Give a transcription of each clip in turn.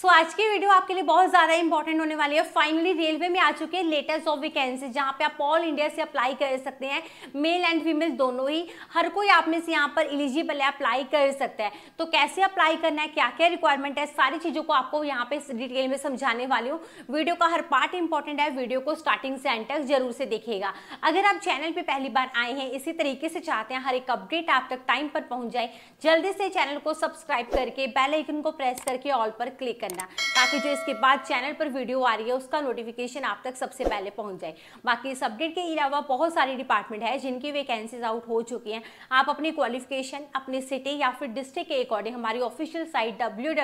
सो so, आज की video आपके लिए बहुत ज़्यादा इंपॉर्टेंट होने वाली है फाइनली रेलवे में आ चुके हैं लेटेस्ट ऑफ वैकेंसी जहाँ पे आप ऑल इंडिया से अप्लाई कर सकते हैं मेल एंड फीमेल दोनों ही हर कोई आप में से यहाँ पर एलिजिबल है अप्लाई कर सकता है तो कैसे अप्लाई करना है क्या क्या रिक्वायरमेंट है सारी चीज़ों को आपको यहाँ पे डिटेल में समझाने वाली हूँ वीडियो का हर पार्ट इंपॉर्टेंट है वीडियो को स्टार्टिंग से एंड तक जरूर से देखेगा अगर आप चैनल पर पहली बार आए हैं इसी तरीके से चाहते हैं हर एक अपडेट आप तक टाइम पर पहुँच जाए जल्दी से चैनल को सब्सक्राइब करके बेलाइकन को प्रेस करके ऑल पर क्लिक करना ताकि जो इसके बाद चैनल पर वीडियो आ रही है उसका नोटिफिकेशन आप तक सबसे पहले पहुंच जाए बाकी इस अपडेट के अलावा बहुत सारे डिपार्टमेंट है जिनकी वैकेंसीज आउट हो चुकी हैं आप अपनी क्वालिफिकेशन अपने सिटी या फिर डिस्ट्रिक्ट के अकॉर्डिंग हमारी ऑफिशियल साइट डब्ल्यू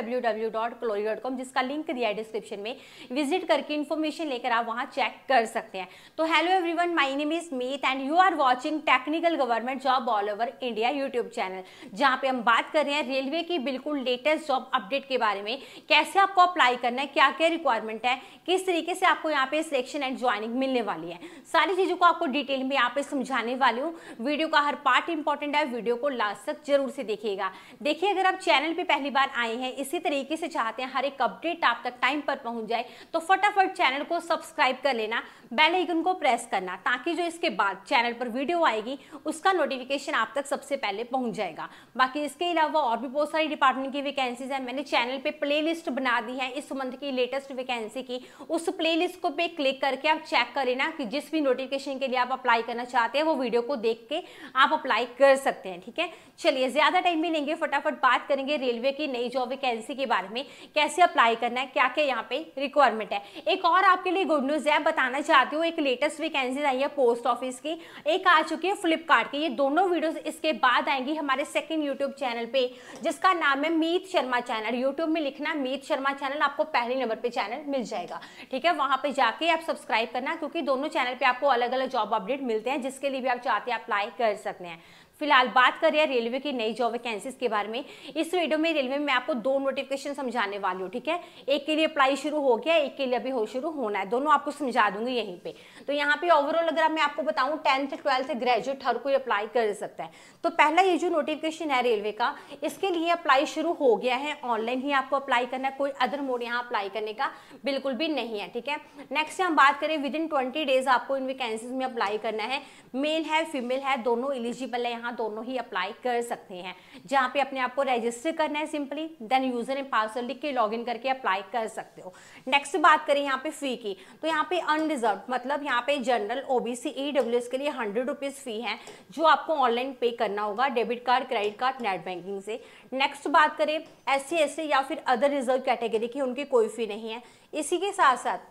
जिसका लिंक दिया है डिस्क्रिप्शन में विजिट करके इन्फॉर्मेशन लेकर आप वहाँ चेक कर सकते हैं तो hello everyone my name is Meet and you are watching technical government job all over India YouTube channel जहाँ पे हम बात कर रहे हैं रेलवे की बिल्कुल लेटेस्ट जॉब अपडेट के बारे में कैसे कैसे आपको अप्लाई करना है क्या क्या रिक्वायरमेंट है किस तरीके से आपको यहाँ पे सिलेक्शन एंड ज्वाइनिंग मिलने वाली है सारी चीज़ों को आपको डिटेल में यहाँ पे समझाने वाली हूँ वीडियो का हर पार्ट इंपॉर्टेंट है वीडियो को लास्ट तक जरूर से देखिएगा देखिए अगर आप चैनल पर पहली बार आए हैं इसी तरीके से चाहते हैं हर एक अपडेट आप तक टाइम पर पहुँच जाए तो फटाफट चैनल को सब्सक्राइब कर लेना बेल आइकन को प्रेस करना ताकि जो इसके बाद चैनल पर वीडियो आएगी उसका नोटिफिकेशन आप तक सबसे पहले पहुंच जाएगा बाकी इसके अलावा और भी बहुत सारी डिपार्टमेंट की वैकेंसीज हैं मैंने चैनल पे प्लेलिस्ट लिस्ट बना दी है इस मंथ की लेटेस्ट वैकेंसी की उस प्लेलिस्ट को पे क्लिक करके आप चेक करें ना कि जिस भी नोटिफिकेशन के लिए आप अप्लाई करना चाहते हैं वो वीडियो को देख के आप अप्लाई कर सकते हैं ठीक है चलिए ज़्यादा टाइम भी लेंगे फटाफट बात करेंगे रेलवे की नई जॉब वैकेंसी के बारे में कैसे अप्लाई करना है क्या क्या यहाँ पे रिक्वायरमेंट है एक और आपके लिए गुड न्यूज़ है बताना चाहती हूँ एक लेटेस्ट वैकेंसी आई है पोस्ट ऑफिस की एक आ चुकी है फ्लिपकार्ट की ये दोनों वीडियोस इसके बाद आएंगी हमारे सेकंड यूट्यूब चैनल पे जिसका नाम है मीत शर्मा चैनल यूट्यूब में लिखना मीत शर्मा शर्मा चैनल आपको पहले नंबर पे चैनल मिल जाएगा ठीक है वहां पे जाके आप सब्सक्राइब करना क्योंकि दोनों चैनल पे आपको अलग अलग जॉब अपडेट मिलते हैं जिसके लिए भी आप चाहते हैं अप्लाई कर सकते हैं फिलहाल बात कर रहे हैं रेलवे की नई जॉब वैकेंसीज के बारे में इस वीडियो में रेलवे में आपको दो नोटिफिकेशन समझाने वाली हूँ ठीक है एक के लिए अप्लाई शुरू हो गया एक के लिए अभी हो शुरू होना है दोनों आपको समझा दूंगी यहीं पे तो यहाँ पे ओवरऑल अगर मैं आपको बताऊँ टेंथ ट्वेल्थ ग्रेजुएट हर कोई अप्लाई कर सकता है तो पहला ये जो नोटिफिकेशन है रेलवे का इसके लिए अप्लाई शुरू हो गया है ऑनलाइन ही आपको अप्लाई करना है कोई अदर मोड यहाँ अप्लाई करने का बिल्कुल भी नहीं है ठीक है नेक्स्ट हम बात करें विद इन ट्वेंटी डेज आपको इन वैकेंसीज में अप्लाई करना है मेल है फीमेल है दोनों एलिजिबल है यहाँ यहाँ दोनों ही अप्लाई कर सकते हैं जहाँ पे अपने आप को रजिस्टर करना है simply then user and password लिख के लॉग इन करके अप्लाई कर सकते हो नेक्स्ट बात करें यहाँ पे फी की तो यहाँ पे अनरिजर्व मतलब यहाँ पे जनरल ओबीसी ईडब्ल्यू के लिए हंड्रेड रुपीज फी है जो आपको ऑनलाइन पे करना होगा debit card credit card net banking से नेक्स्ट बात करें एस सी या फिर अदर रिजर्व कैटेगरी की उनकी कोई फी नहीं है इसी के साथ साथ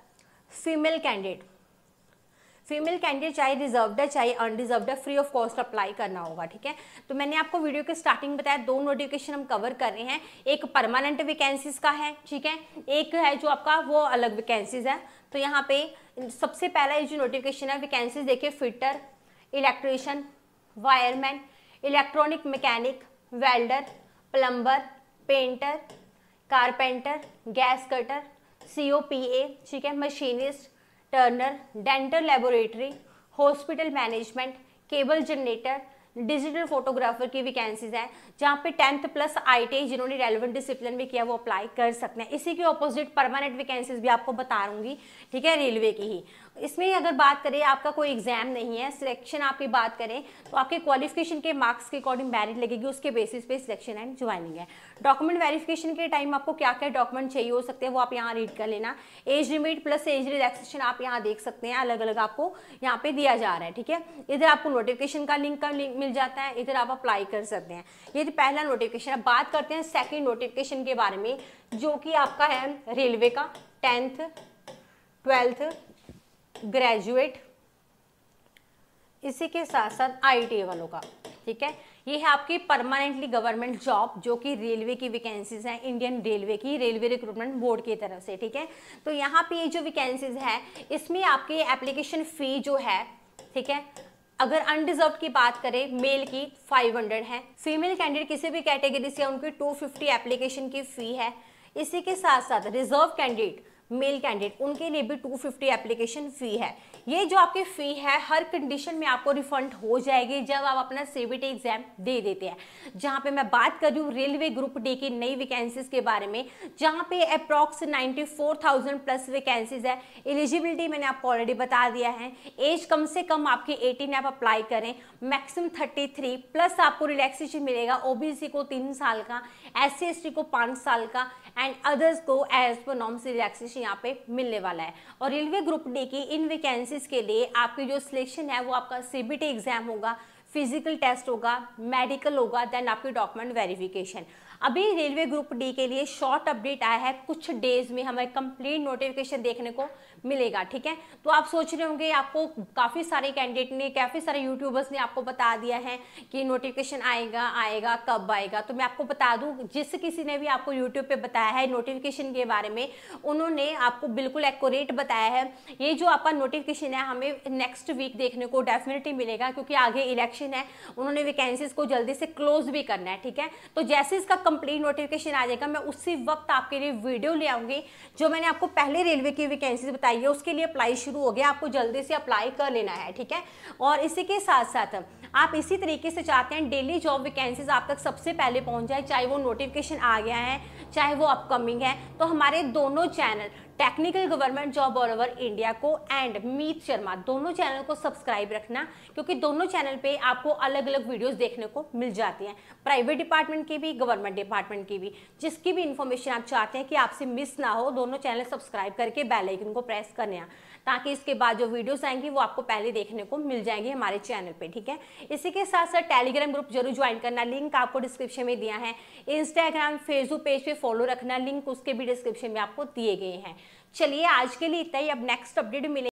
फीमेल कैंडिडेट फीमेल कैंडिडेट चाहे रिजर्व है चाहे अनरिजर्व्ड है फ्री ऑफ कॉस्ट अप्लाई करना होगा ठीक है तो मैंने आपको वीडियो के स्टार्टिंग बताया दो नोटिफिकेशन हम कवर कर रहे हैं एक परमानेंट वैकेंसीज का है ठीक है एक है जो आपका वो अलग वैकेंसीज है तो यहाँ पे सबसे पहला ये जो नोटिफिकेशन है वैकेंसीज देखिए fitter electrician wireman electronic mechanic welder plumber painter carpenter gas cutter C O P A ठीक है machinist turner dental laboratory hospital management cable generator digital photographer की वैकेंसीज हैं जहाँ पे टेंथ प्लस आई जिन्होंने रेलिवेंट डिसिप्लिन में किया वो अप्लाई कर सकते हैं इसी के ऑपोजिट परमानेंट वैकेंसीज भी आपको बता रूँगी ठीक है रेलवे की ही इसमें अगर बात करें आपका कोई एग्जाम नहीं है सिलेक्शन आपकी बात करें तो आपके क्वालिफिकेशन के मार्क्स के अकॉर्डिंग मेरिट लगेगी उसके बेसिस पे सिलेक्शन एंड ज्वाइनिंग है डॉक्यूमेंट वेरिफिकेशन के टाइम आपको क्या क्या डॉक्यूमेंट चाहिए हो सकते हैं वो आप यहाँ रीड कर लेना age limit plus age relaxation आप यहाँ देख सकते हैं अलग अलग आपको यहाँ पे दिया जा रहा है ठीक है इधर आपको नोटिफिकेशन का लिंक का लिंक मिल जाता है इधर आप अप्लाई कर सकते हैं ये तो पहला नोटिफिकेशन अब बात करते हैं सेकेंड नोटिफिकेशन के बारे में जो कि आपका है रेलवे का टेंथ ट्वेल्थ ग्रेजुएट इसी के साथ साथ आई वालों का ठीक है ये है आपकी परमानेंटली गवर्नमेंट जॉब जो कि रेलवे की वैकेंसीज हैं इंडियन रेलवे की रेलवे रिक्रूटमेंट बोर्ड की तरफ से ठीक है तो यहाँ पे ये जो वैकेंसीज है इसमें आपकी एप्लीकेशन फ़ी जो है ठीक है अगर अनडिजर्व की बात करें मेल की 500 है फीमेल कैंडिडेट किसी भी कैटेगरी से उनकी 250 एप्लीकेशन की फ़ी है इसी के साथ साथ रिजर्व कैंडिडेट मेल कैंडिडेट उनके लिए भी 250 एप्लीकेशन फ़ी है ये जो आपकी फ़ी है हर कंडीशन में आपको रिफंड हो जाएगी जब आप अपना सीबीटी एग्ज़ाम दे देते हैं जहाँ पे मैं बात कर रही हूँ रेलवे ग्रुप डी की नई वैकेंसीज के बारे में जहाँ पे अप्रॉक्स 94,000 प्लस वैकेंसीज है एलिजिबिलिटी मैंने आपको ऑलरेडी बता दिया है एज कम से कम आपकी एटीन आप अप्लाई करें मैक्सिमम थर्टी प्लस आपको रिलैक्सेशन मिलेगा ओ को तीन साल का एस सी को पाँच साल का एंड अदर्स को age per norms relaxation post यहाँ पे मिलने वाला है और रेलवे ग्रुप डी की इन वैकेंसीज के लिए आपकी जो सिलेक्शन है वो आपका सीबीटी एग्जाम होगा फिजिकल टेस्ट होगा मेडिकल होगा देन आपकी डॉक्यूमेंट वेरिफिकेशन अभी रेलवे ग्रुप डी के लिए शॉर्ट अपडेट आया है कुछ डेज में हमें कंप्लीट नोटिफिकेशन देखने को मिलेगा ठीक है तो आप सोच रहे होंगे आपको काफ़ी सारे कैंडिडेट ने काफ़ी सारे यूट्यूबर्स ने आपको बता दिया है कि नोटिफिकेशन आएगा आएगा कब आएगा तो मैं आपको बता दूं जिस किसी ने भी आपको यूट्यूब पे बताया है नोटिफिकेशन के बारे में उन्होंने आपको बिल्कुल एक्यूरेट बताया है ये जो आपका नोटिफिकेशन है हमें नेक्स्ट वीक देखने को डेफिनेटली मिलेगा क्योंकि आगे इलेक्शन है उन्होंने वैकेंसीज को जल्दी से क्लोज भी करना है ठीक है तो जैसे इसका कंप्लीट नोटिफिकेशन आ जाएगा मैं उसी वक्त आपके लिए वीडियो ले आऊंगी जो मैंने आपको पहले रेलवे की वैकेंसी बताई है उसके लिए अप्लाई शुरू हो गया आपको जल्दी से अप्लाई कर लेना है ठीक है और इसी के साथ साथ आप इसी तरीके से चाहते हैं डेली जॉब वैकेंसीज आप तक सबसे पहले पहुंच जाए चाहे वो नोटिफिकेशन आ गया है चाहे वो अपकमिंग है तो हमारे दोनों channel technical government job all over India को एंड मीत शर्मा दोनों चैनल को सब्सक्राइब रखना क्योंकि दोनों चैनल पे आपको अलग अलग वीडियोस देखने को मिल जाती हैं प्राइवेट डिपार्टमेंट की भी गवर्नमेंट डिपार्टमेंट की भी जिसकी भी इंफॉर्मेशन आप चाहते हैं कि आपसे मिस ना हो दोनों चैनल सब्सक्राइब करके बेलाइकन को प्रेस करने ताकि इसके बाद जो वीडियोस आएंगी वो आपको पहले देखने को मिल जाएंगी हमारे चैनल पे ठीक है इसी के साथ साथ टेलीग्राम ग्रुप जरूर ज्वाइन करना लिंक आपको डिस्क्रिप्शन में दिया है इंस्टाग्राम फेसबुक पेज पे फॉलो रखना लिंक उसके भी डिस्क्रिप्शन में आपको दिए गए हैं चलिए आज के लिए इतना ही अब नेक्स्ट अपडेट मिले